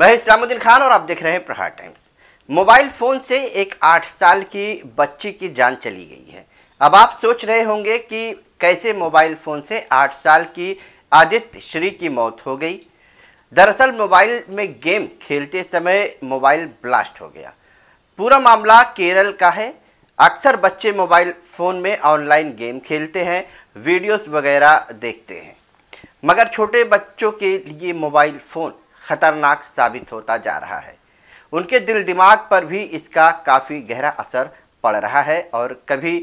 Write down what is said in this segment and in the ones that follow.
मैं इस्लामुद्दीन खान और आप देख रहे हैं प्रहार टाइम्स मोबाइल फ़ोन से एक आठ साल की बच्ची की जान चली गई है अब आप सोच रहे होंगे कि कैसे मोबाइल फ़ोन से आठ साल की आदित्य श्री की मौत हो गई दरअसल मोबाइल में गेम खेलते समय मोबाइल ब्लास्ट हो गया पूरा मामला केरल का है अक्सर बच्चे मोबाइल फ़ोन में ऑनलाइन गेम खेलते हैं वीडियोस वगैरह देखते हैं मगर छोटे बच्चों के लिए मोबाइल फ़ोन खतरनाक साबित होता जा रहा है उनके दिल दिमाग पर भी इसका काफ़ी गहरा असर पड़ रहा है और कभी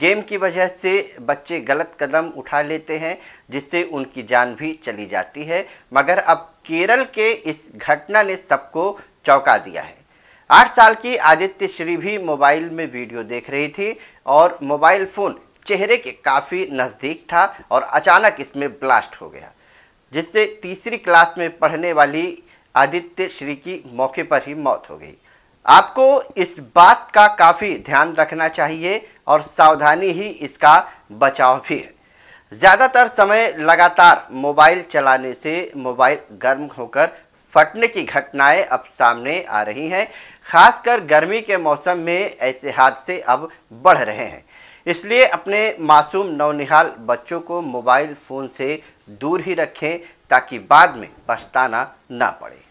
गेम की वजह से बच्चे गलत कदम उठा लेते हैं जिससे उनकी जान भी चली जाती है मगर अब केरल के इस घटना ने सबको चौंका दिया है आठ साल की आदित्य श्री भी मोबाइल में वीडियो देख रही थी और मोबाइल फ़ोन चेहरे के काफ़ी नज़दीक था और अचानक इसमें ब्लास्ट हो गया जिससे तीसरी क्लास में पढ़ने वाली आदित्य श्री की मौके पर ही मौत हो गई आपको इस बात का काफ़ी ध्यान रखना चाहिए और सावधानी ही इसका बचाव भी है ज़्यादातर समय लगातार मोबाइल चलाने से मोबाइल गर्म होकर फटने की घटनाएं अब सामने आ रही हैं खासकर गर्मी के मौसम में ऐसे हादसे अब बढ़ रहे हैं इसलिए अपने मासूम नौनिहाल बच्चों को मोबाइल फ़ोन से दूर ही रखें ताकि बाद में पछताना ना पड़े